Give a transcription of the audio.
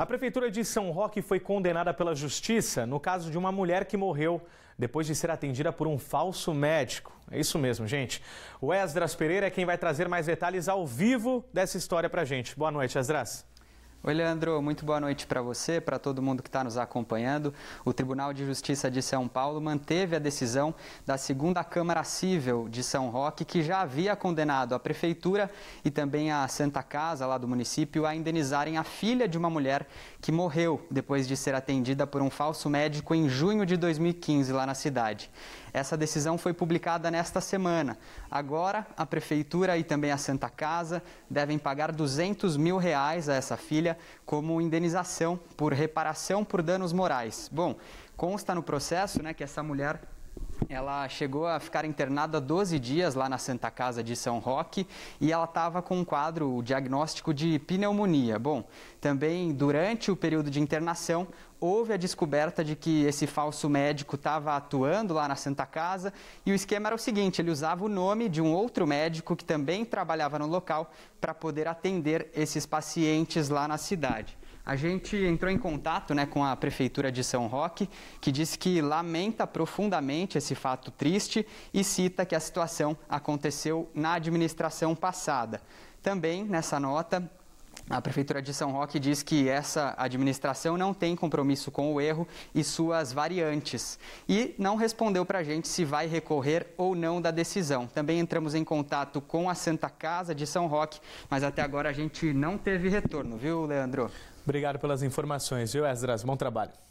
A Prefeitura de São Roque foi condenada pela Justiça no caso de uma mulher que morreu depois de ser atendida por um falso médico. É isso mesmo, gente. O Esdras Pereira é quem vai trazer mais detalhes ao vivo dessa história pra gente. Boa noite, Esdras. Oi, Leandro, muito boa noite para você, para todo mundo que está nos acompanhando. O Tribunal de Justiça de São Paulo manteve a decisão da segunda Câmara Civil de São Roque, que já havia condenado a Prefeitura e também a Santa Casa, lá do município, a indenizarem a filha de uma mulher que morreu depois de ser atendida por um falso médico em junho de 2015, lá na cidade. Essa decisão foi publicada nesta semana. Agora, a Prefeitura e também a Santa Casa devem pagar 200 mil reais a essa filha família como indenização por reparação por danos morais. Bom, consta no processo né, que essa mulher ela chegou a ficar internada 12 dias lá na Santa Casa de São Roque e ela estava com um quadro, o diagnóstico de pneumonia. Bom, também durante o período de internação, houve a descoberta de que esse falso médico estava atuando lá na Santa Casa e o esquema era o seguinte: ele usava o nome de um outro médico que também trabalhava no local para poder atender esses pacientes lá na cidade a gente entrou em contato né, com a Prefeitura de São Roque, que disse que lamenta profundamente esse fato triste e cita que a situação aconteceu na administração passada. Também, nessa nota, a Prefeitura de São Roque diz que essa administração não tem compromisso com o erro e suas variantes. E não respondeu para a gente se vai recorrer ou não da decisão. Também entramos em contato com a Santa Casa de São Roque, mas até agora a gente não teve retorno, viu, Leandro? Obrigado pelas informações, viu, Esdras? Bom trabalho.